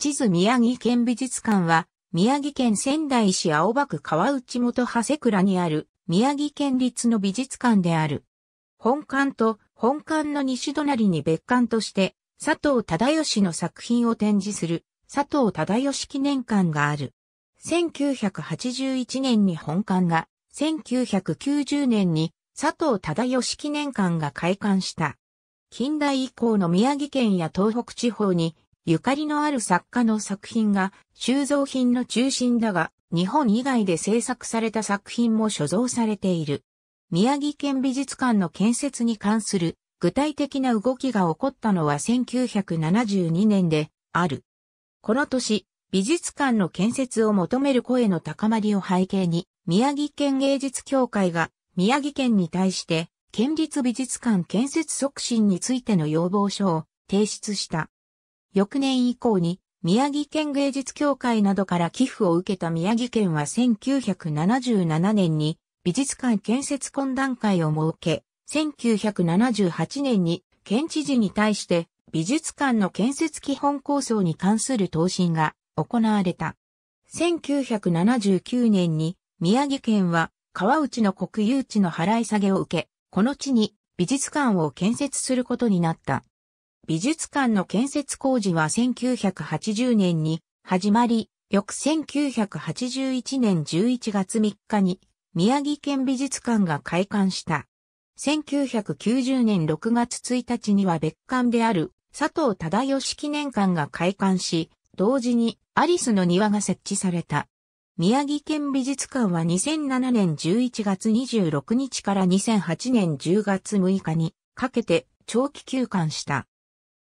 地図宮城県美術館は、宮城県仙台市青葉区川内元長谷倉にある、宮城県立の美術館である。本館と本館の西隣に別館として、佐藤忠義の作品を展示する、佐藤忠義記念館がある。1981年に本館が、1990年に佐藤忠義記念館が開館した。近代以降の宮城県や東北地方にゆかりのある作家の作品が収蔵品の中心だが、日本以外で制作された作品も所蔵されている。宮城県美術館の建設に関する具体的な動きが起こったのは1972年である。この年、美術館の建設を求める声の高まりを背景に、宮城県芸術協会が宮城県に対して県立美術館建設促進についての要望書を提出した。翌年以降に宮城県芸術協会などから寄付を受けた宮城県は1977年に美術館建設懇談会を設け、1978年に県知事に対して美術館の建設基本構想に関する答申が行われた。1979年に宮城県は川内の国有地の払い下げを受け、この地に美術館を建設することになった。美術館の建設工事は1980年に始まり、翌1981年11月3日に宮城県美術館が開館した。1990年6月1日には別館である佐藤忠義記念館が開館し、同時にアリスの庭が設置された。宮城県美術館は2007年11月26日から2008年10月6日にかけて長期休館した。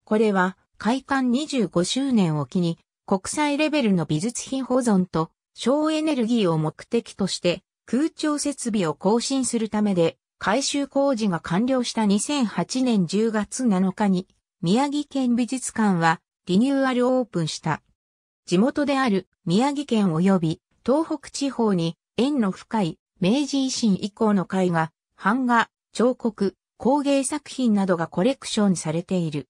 これは開館25周年を機に国際レベルの美術品保存と省エネルギーを目的として空調設備を更新するためで改修工事が完了した2008年10月7日に宮城県美術館はリニューアルオープンした。地元である宮城県及び東北地方に縁の深い明治維新以降の絵画、版画、彫刻、工芸作品などがコレクションされている。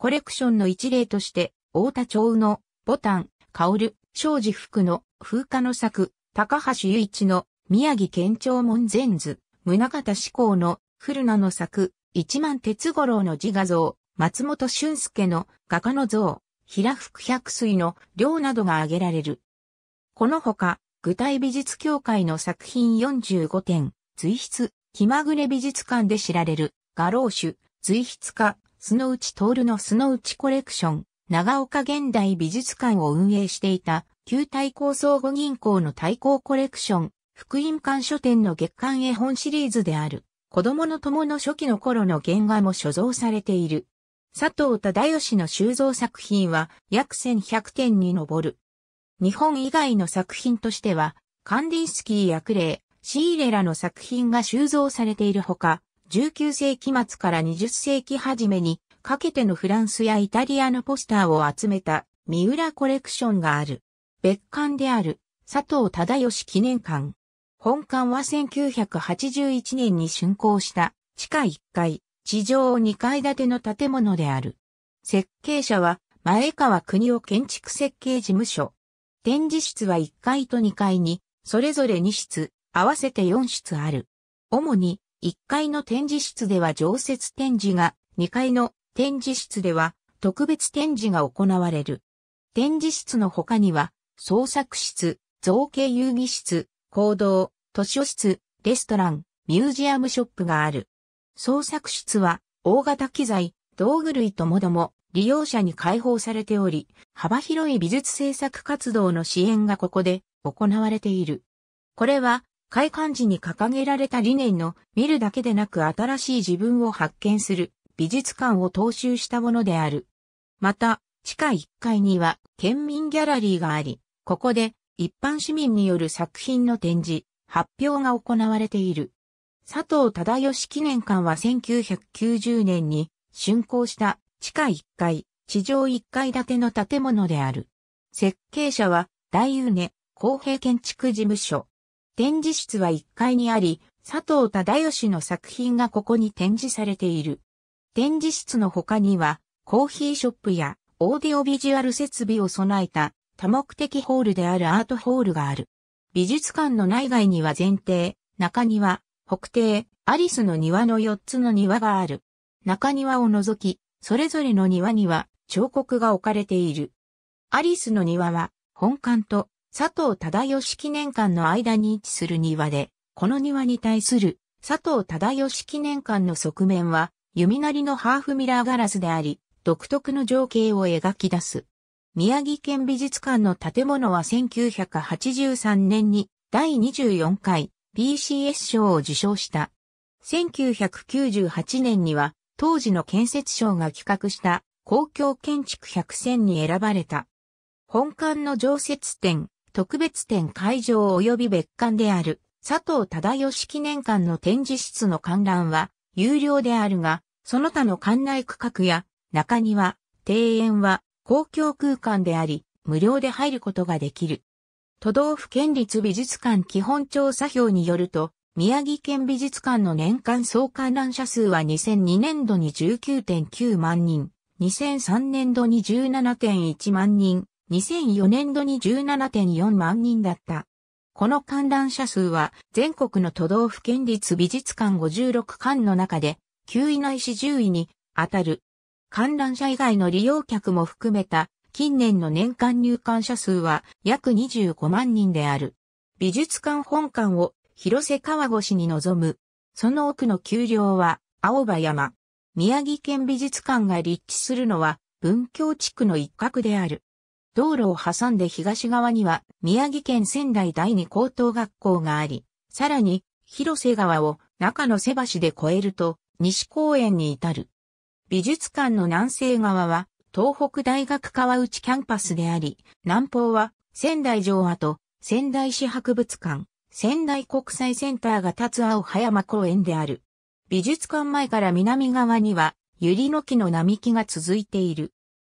コレクションの一例として、大田町の、ボタン、薫、庄司福の、風化の作、高橋雄一の、宮城県庁門前図、宗方志向の、古名の作、一万哲五郎の自画像、松本俊介の画家の像、平福百水の寮などが挙げられる。このほか、具体美術協会の作品45点、随筆、気まぐれ美術館で知られる、画老種、随筆家、スノウチトールのスノウチコレクション、長岡現代美術館を運営していた、旧対抗相互銀行の対抗コレクション、福音館書店の月刊絵本シリーズである、子供の友の初期の頃の原画も所蔵されている。佐藤忠義の収蔵作品は約1100点に上る。日本以外の作品としては、カンディンスキーやクレシーレラの作品が収蔵されているほか、19世紀末から20世紀初めにかけてのフランスやイタリアのポスターを集めた三浦コレクションがある。別館である佐藤忠義記念館。本館は1981年に竣工した地下1階、地上2階建ての建物である。設計者は前川国夫建築設計事務所。展示室は1階と2階に、それぞれ2室、合わせて4室ある。主に1階の展示室では常設展示が、2階の展示室では特別展示が行われる。展示室の他には、創作室、造形遊戯室、行動、図書室、レストラン、ミュージアムショップがある。創作室は、大型機材、道具類ともども、利用者に開放されており、幅広い美術制作活動の支援がここで行われている。これは開館時に掲げられた理念の見るだけでなく新しい自分を発見する美術館を踏襲したものである。また、地下1階には県民ギャラリーがあり、ここで一般市民による作品の展示、発表が行われている。佐藤忠義記念館は1990年に竣工した地下1階、地上1階建ての建物である。設計者は大根公平建築事務所。展示室は1階にあり、佐藤忠義の作品がここに展示されている。展示室の他には、コーヒーショップやオーディオビジュアル設備を備えた多目的ホールであるアートホールがある。美術館の内外には前提、中庭、北庭、アリスの庭の4つの庭がある。中庭を除き、それぞれの庭には彫刻が置かれている。アリスの庭は本館と佐藤忠義記念館の間に位置する庭で、この庭に対する佐藤忠義記念館の側面は、弓なりのハーフミラーガラスであり、独特の情景を描き出す。宮城県美術館の建物は1983年に第24回 BCS 賞を受賞した。1998年には当時の建設省が企画した公共建築100選に選ばれた。本館の常設展、特別展会場及び別館である佐藤忠義記念館の展示室の観覧は有料であるが、その他の館内区画や中庭、庭園は公共空間であり、無料で入ることができる。都道府県立美術館基本調査表によると、宮城県美術館の年間総観覧者数は2002年度に19.9万人、2003年度に17.1万人、2004年度に17.4万人だった。この観覧者数は全国の都道府県立美術館56館の中で9位の石し10位に当たる。観覧者以外の利用客も含めた近年の年間入館者数は約25万人である。美術館本館を広瀬川越に臨む。その奥の丘陵は青葉山。宮城県美術館が立地するのは文京地区の一角である。道路を挟んで東側には宮城県仙台第二高等学校があり、さらに広瀬川を中野瀬橋で越えると西公園に至る。美術館の南西側は東北大学川内キャンパスであり、南方は仙台城跡、仙台市博物館、仙台国際センターが立つ青葉山公園である。美術館前から南側には、百合の木の並木が続いている。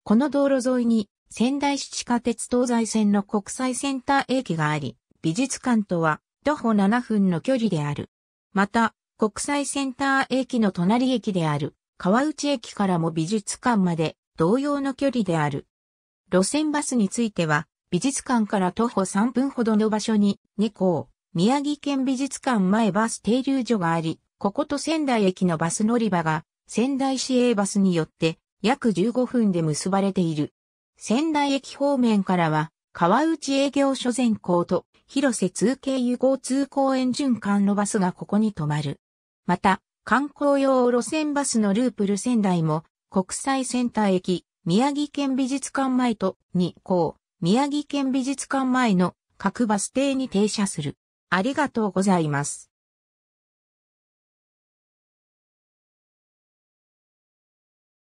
この道路沿いに、仙台市地下鉄東西線の国際センター駅があり、美術館とは徒歩7分の距離である。また、国際センター駅の隣駅である川内駅からも美術館まで同様の距離である。路線バスについては、美術館から徒歩3分ほどの場所に2校、宮城県美術館前バス停留所があり、ここと仙台駅のバス乗り場が仙台市営バスによって約15分で結ばれている。仙台駅方面からは、川内営業所前行と広瀬通経由行通公園循環のバスがここに止まる。また、観光用路線バスのループル仙台も、国際センター駅、宮城県美術館前と2校、宮城県美術館前の各バス停に停車する。ありがとうございます。